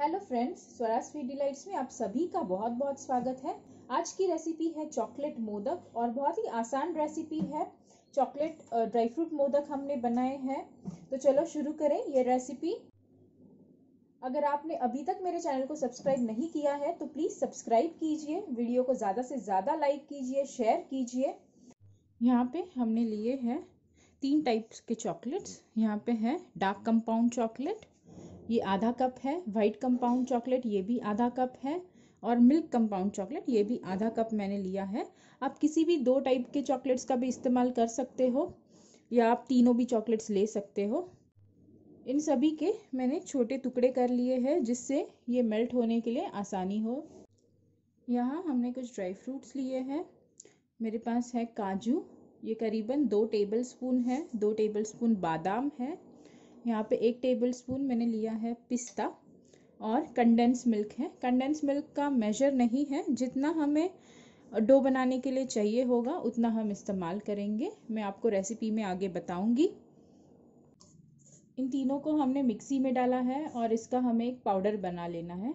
hello friends Swara sweet delights में आप सभी का बहुत बहुत स्वागत है आज की रेसिपी है चॉकलेट मोदक और बहुत ही आसान रेसिपी है चॉकलेट ड्राई फ्रूट मोदक हमने बनाए हैं तो चलो शुरू करें ये रेसिपी अगर आपने अभी तक मेरे चैनल को सब्सक्राइब नहीं किया है तो प्लीज़ सब्सक्राइब कीजिए वीडियो को ज़्यादा से ज़्यादा लाइक कीजिए शेयर कीजिए यहाँ पे हमने लिए हैं तीन टाइप्स के चॉकलेट्स यहाँ पे है डार्क कंपाउंड चॉकलेट ये आधा कप है वाइट कंपाउंड चॉकलेट ये भी आधा कप है और मिल्क कंपाउंड चॉकलेट ये भी आधा कप मैंने लिया है आप किसी भी दो टाइप के चॉकलेट्स का भी इस्तेमाल कर सकते हो या आप तीनों भी चॉकलेट्स ले सकते हो इन सभी के मैंने छोटे टुकड़े कर लिए हैं जिससे ये मेल्ट होने के लिए आसानी हो यहाँ हमने कुछ ड्राई फ्रूट्स लिए हैं मेरे पास है काजू ये करीबन दो टेबल स्पून है दो टेबल स्पून बादाम है यहाँ पे एक टेबल स्पून मैंने लिया है पिस्ता और कंडेंस मिल्क है कंडेंस मिल्क का मेजर नहीं है जितना हमें डो बनाने के लिए चाहिए होगा उतना हम इस्तेमाल करेंगे मैं आपको रेसिपी में आगे बताऊंगी इन तीनों को हमने मिक्सी में डाला है और इसका हमें एक पाउडर बना लेना है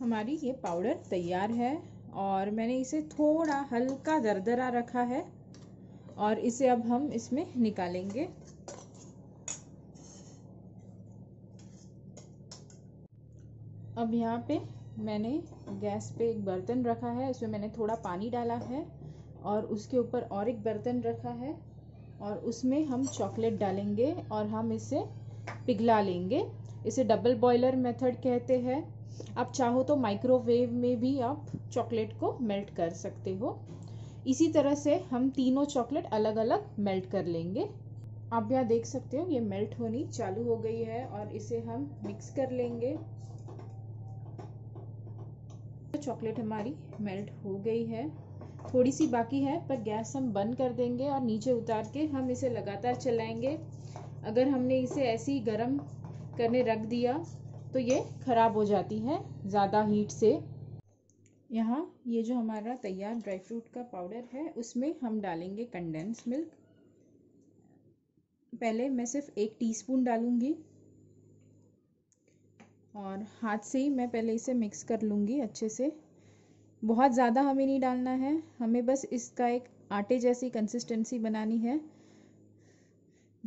हमारी ये पाउडर तैयार है और मैंने इसे थोड़ा हल्का दरदरा रखा है और इसे अब हम इसमें निकालेंगे अब यहाँ पे मैंने गैस पे एक बर्तन रखा है उसमें मैंने थोड़ा पानी डाला है और उसके ऊपर और एक बर्तन रखा है और उसमें हम चॉकलेट डालेंगे और हम इसे पिघला लेंगे इसे डबल बॉयलर मेथड कहते हैं आप चाहो तो माइक्रोवेव में भी आप चॉकलेट को मेल्ट कर सकते हो इसी तरह से हम तीनों चॉकलेट अलग अलग मेल्ट कर लेंगे आप यहाँ देख सकते हो ये मेल्ट होनी चालू हो गई है और इसे हम मिक्स कर लेंगे चॉकलेट हमारी मेल्ट हो गई है थोड़ी सी बाकी है पर गैस हम बंद कर देंगे और नीचे उतार के हम इसे लगातार चलाएंगे अगर हमने इसे ऐसे ही गर्म करने रख दिया तो ये ख़राब हो जाती है ज़्यादा हीट से यहाँ ये जो हमारा तैयार ड्राई फ्रूट का पाउडर है उसमें हम डालेंगे कंडेंस मिल्क पहले मैं सिर्फ एक टीस्पून डालूंगी और हाथ से ही मैं पहले इसे मिक्स कर लूँगी अच्छे से बहुत ज़्यादा हमें नहीं डालना है हमें बस इसका एक आटे जैसी कंसिस्टेंसी बनानी है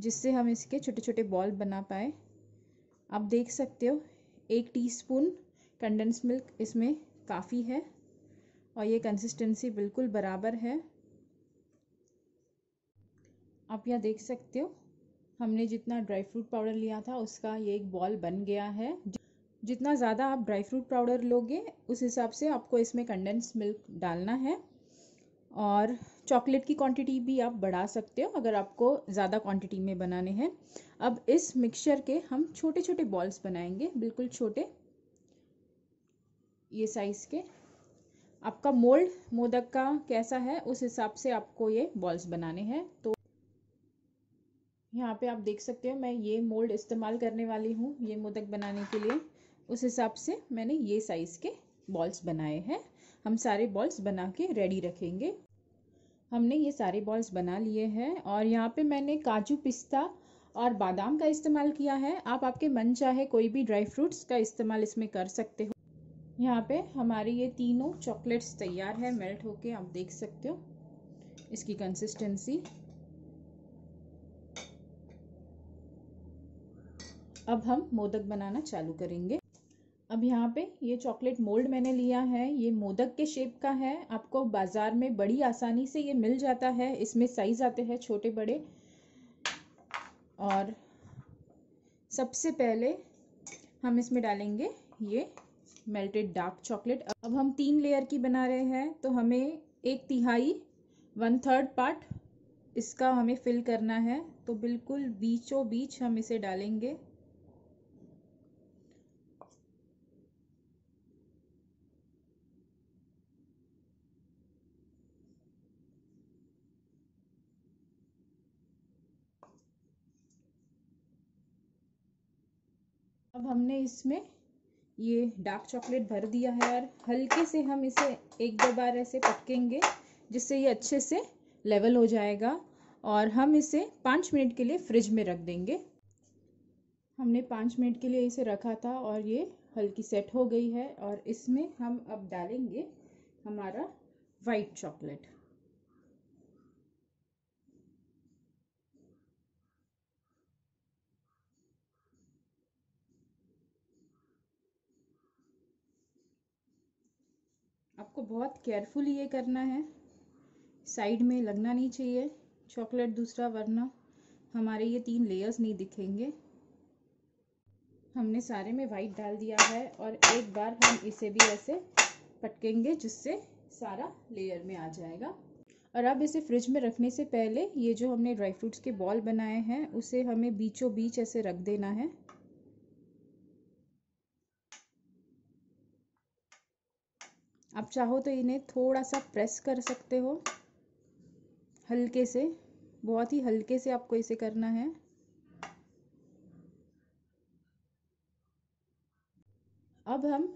जिससे हम इसके छोटे छोटे बॉल बना पाए आप देख सकते हो एक टीस्पून कंडेंस मिल्क इसमें काफ़ी है और ये कंसिस्टेंसी बिल्कुल बराबर है आप यह देख सकते हो हमने जितना ड्राई फ्रूट पाउडर लिया था उसका ये एक बॉल बन गया है जितना ज़्यादा आप ड्राई फ्रूट पाउडर लोगे उस हिसाब से आपको इसमें कंडेंस मिल्क डालना है और चॉकलेट की क्वांटिटी भी आप बढ़ा सकते हो अगर आपको ज़्यादा क्वांटिटी में बनाने हैं अब इस मिक्सचर के हम छोटे छोटे बॉल्स बनाएंगे बिल्कुल छोटे ये साइज़ के आपका मोल्ड मोदक का कैसा है उस हिसाब से आपको ये बॉल्स बनाने हैं तो यहाँ पे आप देख सकते हो मैं ये मोल्ड इस्तेमाल करने वाली हूँ ये मोदक बनाने के लिए उस हिसाब से मैंने ये साइज़ के बॉल्स बनाए हैं हम सारे बॉल्स बना के रेडी रखेंगे हमने ये सारे बॉल्स बना लिए हैं और यहाँ पे मैंने काजू पिस्ता और बादाम का इस्तेमाल किया है आप आपके मन चाहे कोई भी ड्राई फ्रूट्स का इस्तेमाल इसमें कर सकते हो यहाँ पे हमारे ये तीनों चॉकलेट्स तैयार है मेल्ट होके आप देख सकते हो इसकी कंसिस्टेंसी अब हम मोदक बनाना चालू करेंगे अब यहाँ पे ये चॉकलेट मोल्ड मैंने लिया है ये मोदक के शेप का है आपको बाज़ार में बड़ी आसानी से ये मिल जाता है इसमें साइज़ आते हैं छोटे बड़े और सबसे पहले हम इसमें डालेंगे ये मेल्टेड डार्क चॉकलेट अब हम तीन लेयर की बना रहे हैं तो हमें एक तिहाई वन थर्ड पार्ट इसका हमें फिल करना है तो बिल्कुल बीचों बीच हम इसे डालेंगे अब हमने इसमें ये डार्क चॉकलेट भर दिया है और हल्के से हम इसे एक दो बार ऐसे पटकेंगे जिससे ये अच्छे से लेवल हो जाएगा और हम इसे पाँच मिनट के लिए फ्रिज में रख देंगे हमने पाँच मिनट के लिए इसे रखा था और ये हल्की सेट हो गई है और इसमें हम अब डालेंगे हमारा वाइट चॉकलेट आपको बहुत केयरफुल ये करना है साइड में लगना नहीं चाहिए चॉकलेट दूसरा वरना हमारे ये तीन लेयर्स नहीं दिखेंगे हमने सारे में वाइट डाल दिया है और एक बार हम इसे भी ऐसे पटकेंगे जिससे सारा लेयर में आ जाएगा और अब इसे फ्रिज में रखने से पहले ये जो हमने ड्राई फ्रूट्स के बॉल बनाए हैं उसे हमें बीचों बीच ऐसे रख देना है आप चाहो तो इन्हें थोड़ा सा प्रेस कर सकते हो हल्के से बहुत ही हल्के से आपको इसे करना है अब हम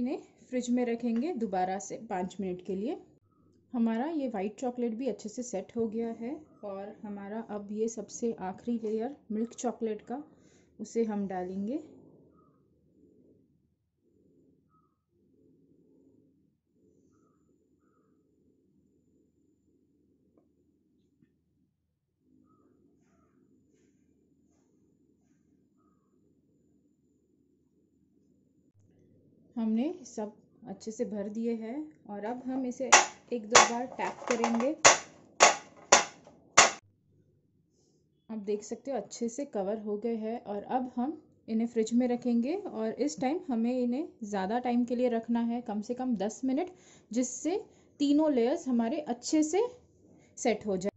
इन्हें फ्रिज में रखेंगे दोबारा से पाँच मिनट के लिए हमारा ये वाइट चॉकलेट भी अच्छे से सेट हो गया है और हमारा अब ये सबसे आखिरी लेयर मिल्क चॉकलेट का उसे हम डालेंगे हमने सब अच्छे से भर दिए हैं और अब हम इसे एक दो बार टैप करेंगे आप देख सकते हो अच्छे से कवर हो गए हैं और अब हम इन्हें फ्रिज में रखेंगे और इस टाइम हमें इन्हें ज़्यादा टाइम के लिए रखना है कम से कम दस मिनट जिससे तीनों लेयर्स हमारे अच्छे से सेट हो जाए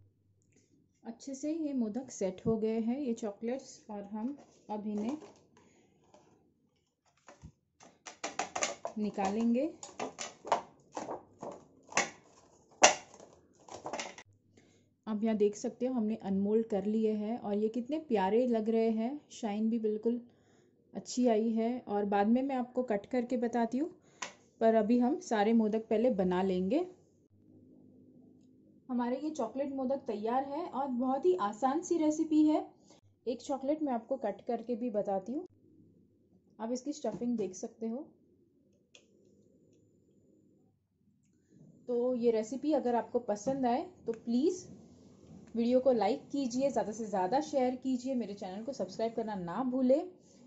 अच्छे से ये मोदक सेट हो गए हैं ये चॉकलेट्स और हम अब इन्हें निकालेंगे आप यहाँ देख सकते हो हमने अनमोल्ड कर लिए हैं और ये कितने प्यारे लग रहे हैं शाइन भी बिल्कुल अच्छी आई है और बाद में मैं आपको कट करके बताती हूँ पर अभी हम सारे मोदक पहले बना लेंगे हमारे ये चॉकलेट मोदक तैयार है और बहुत ही आसान सी रेसिपी है एक चॉकलेट मैं आपको कट करके भी बताती हूँ आप इसकी स्टफिंग देख सकते हो तो ये रेसिपी अगर आपको पसंद आए तो प्लीज़ वीडियो को लाइक कीजिए ज़्यादा से ज़्यादा शेयर कीजिए मेरे चैनल को सब्सक्राइब करना ना भूलें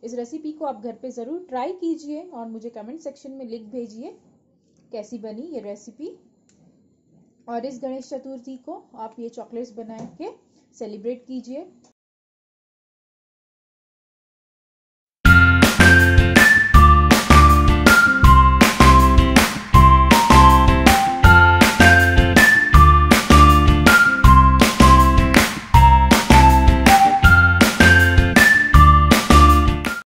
इस रेसिपी को आप घर पे ज़रूर ट्राई कीजिए और मुझे कमेंट सेक्शन में लिख भेजिए कैसी बनी ये रेसिपी और इस गणेश चतुर्थी को आप ये चॉकलेट्स बना के सेलिब्रेट कीजिए